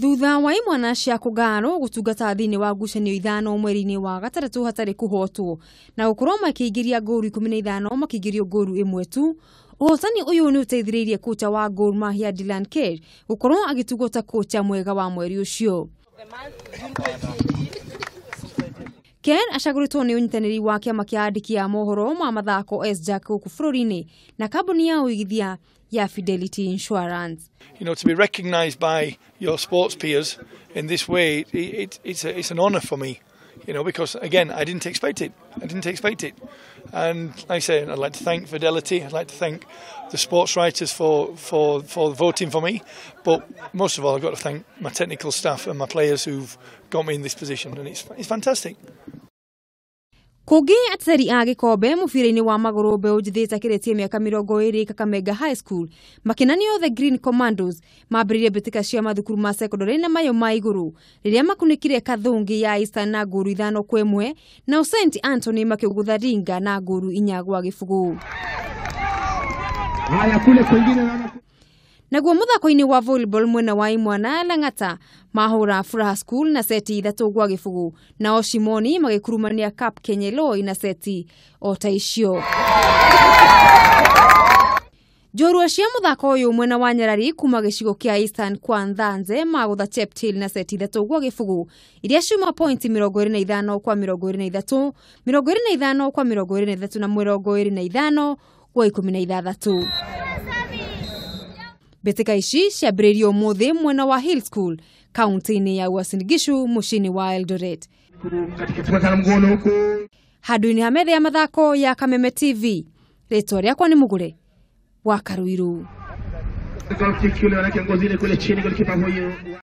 thutha wa imwana cia kå ngano gå tungata thä inä wa ngucanio ithano mweri-inä wa gataratå hatarä kå hotwo na gå korwo makä ingä ngåru ikå mi na ithano makä ngåru ä mwe tu ũhotani ũyũ nĩ ũteithĩrĩirie kũcha wa Gor Mahia Dylan Kerr gũkorwo agĩtugwo ta kũcha mwega wa mweri ũcio Ken acagoritwo nĩ ũnyitanĩri wa kĩama kĩa andĩki mohoro ma mathako SJAC gũkũ bũrũri-inĩ na kambuni ya ũigithia ya Fidelity Insurance. You know, to be recognized by your sports peers in this way, it, it, it's, a, it's an honor for me. You know, because again, I didn't expect it. I didn't expect it. And like I say, I'd like to thank Fidelity. I'd like to thank the sports writers for, for, for voting for me. But most of all, I've got to thank my technical staff and my players who've got me in this position. And it's, it's fantastic. kungĩ ateri a gĩkombe mũbira-inĩ wa magũrũ mbeũ njĩthĩ mä mĩaka mĩrongo rä kakamega high school makinanio the green commandos mambĩrĩirie mbĩtĩka cia mathukuru ma sekondarĩ na mayo ma a makunä kire kathångä ya eastern na ngåru ithano kwa ĩmwe nao st antony makĩgũtha ringa na ngåru inya gwa gĩbũgũ haya kule kwingine naguo muthako-inĩ wa volleyball mwena wa imwana lang'ata mahũra furaha school na seti ithatũ gwa gĩbũgũ nao shimoni magĩkurumania cup kenyeloi na seti o ta icio njorua cia muthako uyu mwena wa nyarari kuma gicigo kia eastern kwa nthanze magutha cheptil na seti ithatu gwa gibugu iria ciuma pointi mirongo iri na ithano kwa mirongo iri na ithatu mirongo iri na ithano kwa mirongo iri na ithatu na mirongo iri na ithano gwa ikumi na ithathatu Mbĩtĩka ici ciambĩrĩirio ũmũthĩ mwena wa Hill School kaunti-inĩ ya Uasin Gishu wa Eldoret. handu inĩ ha metha ya mathako ya Kameme TV, rĩtwa rĩakwa ni Mũgũre wa Karuiru.